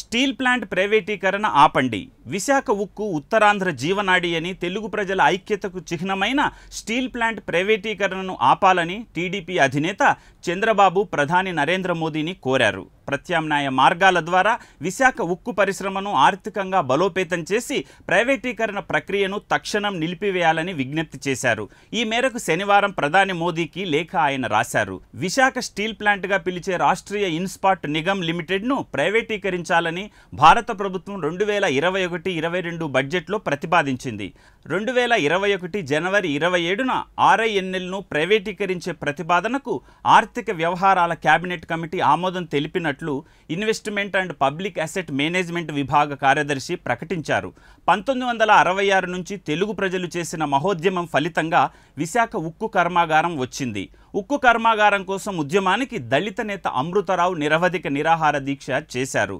steel plant ప్రైవేటీకరణ ఆపండి విశాఖ ఉక్కు ఉత్తరాంధ్ర జీవనాడి అని తెలుగు ప్రజల ఐక్యతకు చిహ్నమైన స్టీల్ ప్లాంట్ ప్రైవేటీకరణను ఆపాలని టీడీపీ అధినేత చంద్రబాబు ప్రధాని నరేంద్ర మోదీని కోరారు ప్రత్యామ్నాయ మార్గాల ద్వారా విశాఖ ఉక్కు పరిశ్రమను ఆర్థికంగా బలోపేతం చేసి ప్రైవేటీకరణ ప్రక్రియను తక్షణం నిలిపివేయాలని విజ్ఞప్తి చేశారు ఈ మేరకు శనివారం ప్రధాని మోదీకి లేఖ ఆయన రాశారు విశాఖ స్టీల్ ప్లాంట్గా పిలిచే రాష్ట్రీయ ఇన్స్పాట్ నిగమ్ లిమిటెడ్ను ప్రైవేటీకరించాలని భారత ప్రభుత్వం రెండు వేల ఇరవై ఒకటి ఇరవై రెండు బడ్జెట్లో ప్రతిపాదించింది రెండు వేల ఇరవై ఒకటి జనవరి ఇరవై ఏడున ఆర్ఐఎన్ఎల్ను ప్రైవేటీకరించే ప్రతిపాదనకు ఆర్థిక వ్యవహారాల కేబినెట్ కమిటీ ఆమోదం తెలిపినట్టు చేస్తున్నట్లు investment and public asset management విభాగ కార్యదర్శి ప్రకటించారు పంతొమ్మిది వందల అరవై ఆరు నుంచి తెలుగు ప్రజలు చేసిన మహోద్యమం ఫలితంగా విశాఖ ఉక్కు కర్మాగారం వచ్చింది ఉక్కు కర్మాగారం కోసం ఉద్యమానికి దళిత నేత అమృతరావు నిరవధిక నిరాహార దీక్ష చేశారు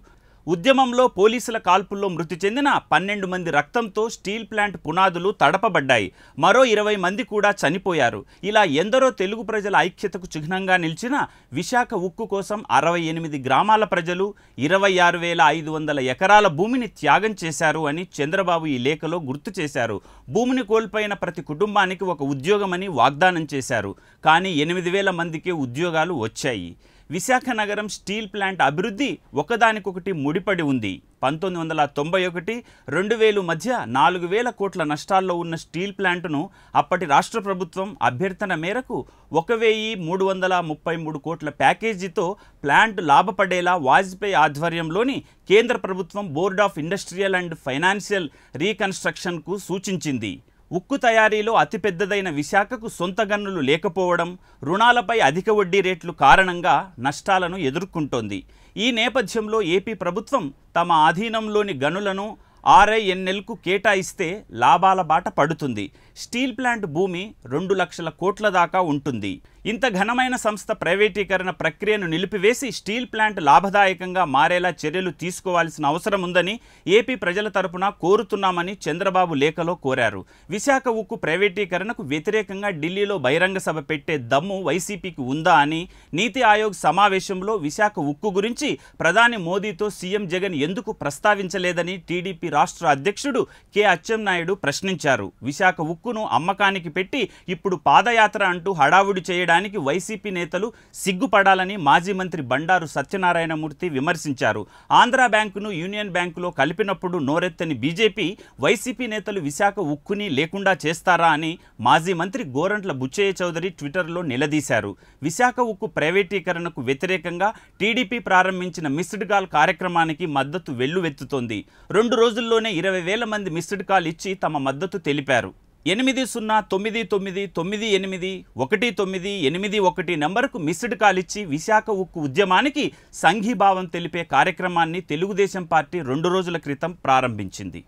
ఉద్యమంలో పోలీసుల కాల్పుల్లో మృతి చెందిన పన్నెండు మంది రక్తంతో స్టీల్ ప్లాంట్ పునాదులు తడపబడ్డాయి మరో ఇరవై మంది కూడా చనిపోయారు ఇలా ఎందరో తెలుగు ప్రజల ఐక్యతకు చిహ్నంగా నిలిచిన విశాఖ ఉక్కు కోసం అరవై ఎనిమిది గ్రామాల ప్రజలు ఇరవై ఆరు వేల ఐదు వందల ఎకరాల భూమిని త్యాగం చేశారు అని చంద్రబాబు ఈ లేఖలో గుర్తు చేశారు భూమిని కోల్పోయిన ప్రతి కుటుంబానికి ఒక ఉద్యోగమని వాగ్దానం చేశారు కానీ ఎనిమిది వేల మందికి ఉద్యోగాలు వచ్చాయి విశాఖ నగరం స్టీల్ ప్లాంట్ అభివృద్ధి ఒకదానికొకటి ముడిపడి ఉంది పంతొమ్మిది వందల తొంభై ఒకటి రెండు వేలు మధ్య నాలుగు వేల కోట్ల నష్టాల్లో ఉన్న స్టీల్ ప్లాంటును అప్పటి రాష్ట్ర ప్రభుత్వం అభ్యర్థన మేరకు ఒక వెయ్యి మూడు వందల ముప్పై మూడు కోట్ల ప్యాకేజీతో ప్లాంట్ లాభపడేలా వాజ్పేయి ఆధ్వర్యంలోని కేంద్ర ప్రభుత్వం board of industrial and financial రీకన్స్ట్రక్షన్కు సూచించింది ఉక్కు తయారీలో అతిపెద్దదైన విశాఖకు సొంత గన్నులు లేకపోవడం రుణాలపై అధిక వడ్డీ రేట్లు కారణంగా నష్టాలను ఎదుర్కొంటోంది ఈ నేపథ్యంలో ఏపీ ప్రభుత్వం తమ ఆధీనంలోని గనులను ఆర్ఐఎన్ఎల్కు కేటాయిస్తే లాభాల బాట పడుతుంది స్టీల్ ప్లాంట్ భూమి రెండు లక్షల కోట్ల దాకా ఉంటుంది ఇంత ఘనమైన సంస్థ ప్రైవేటీకరణ ప్రక్రియను నిలిపివేసి స్టీల్ ప్లాంట్ లాభదాయకంగా మారేలా చర్యలు తీసుకోవాల్సిన అవసరం ఉందని ఏపీ ప్రజల తరపున కోరుతున్నామని చంద్రబాబు లేఖలో కోరారు విశాఖ ఉక్కు ప్రైవేటీకరణకు వ్యతిరేకంగా ఢిల్లీలో బహిరంగ సభ పెట్టే దమ్ము వైసీపీకి ఉందా అని నీతి ఆయోగ్ సమావేశంలో విశాఖ ఉక్కు గురించి ప్రధాని మోదీతో సీఎం జగన్ ఎందుకు ప్రస్తావించలేదని టీడీపీ రాష్ట్ర అధ్యక్షుడు కె అచ్చెన్నాయుడు ప్రశ్నించారు విశాఖ ఉక్కును అమ్మకానికి పెట్టి ఇప్పుడు పాదయాత్ర అంటూ హడావుడి చేయడానికి చేయడానికి వైసీపీ నేతలు సిగ్గుపడాలని మాజీ మంత్రి బండారు సత్యనారాయణమూర్తి విమర్శించారు ఆంధ్ర బ్యాంకును యూనియన్ బ్యాంకులో కలిపినప్పుడు నోరెత్తని బీజేపీ వైసీపీ నేతలు విశాఖ ఉక్కుని లేకుండా చేస్తారా అని మాజీ మంత్రి గోరంట్ల బుచ్చయ్య చౌదరి ట్విట్టర్లో నిలదీశారు విశాఖ ఉక్కు ప్రైవేటీకరణకు వ్యతిరేకంగా టీడీపీ ప్రారంభించిన మిస్డ్ కాల్ కార్యక్రమానికి మద్దతు వెల్లువెత్తుతోంది రెండు రోజుల్లోనే ఇరవై వేల మంది మిస్డ్ కాల్ ఇచ్చి తమ మద్దతు తెలిపారు ఎనిమిది సున్నా తొమ్మిది తొమ్మిది తొమ్మిది ఎనిమిది ఒకటి తొమ్మిది ఎనిమిది ఒకటి నెంబర్కు మిస్డ్ కాల్ ఇచ్చి విశాఖ ఉక్కు ఉద్యమానికి సంఘీభావం తెలిపే కార్యక్రమాన్ని తెలుగుదేశం పార్టీ రెండు రోజుల క్రితం ప్రారంభించింది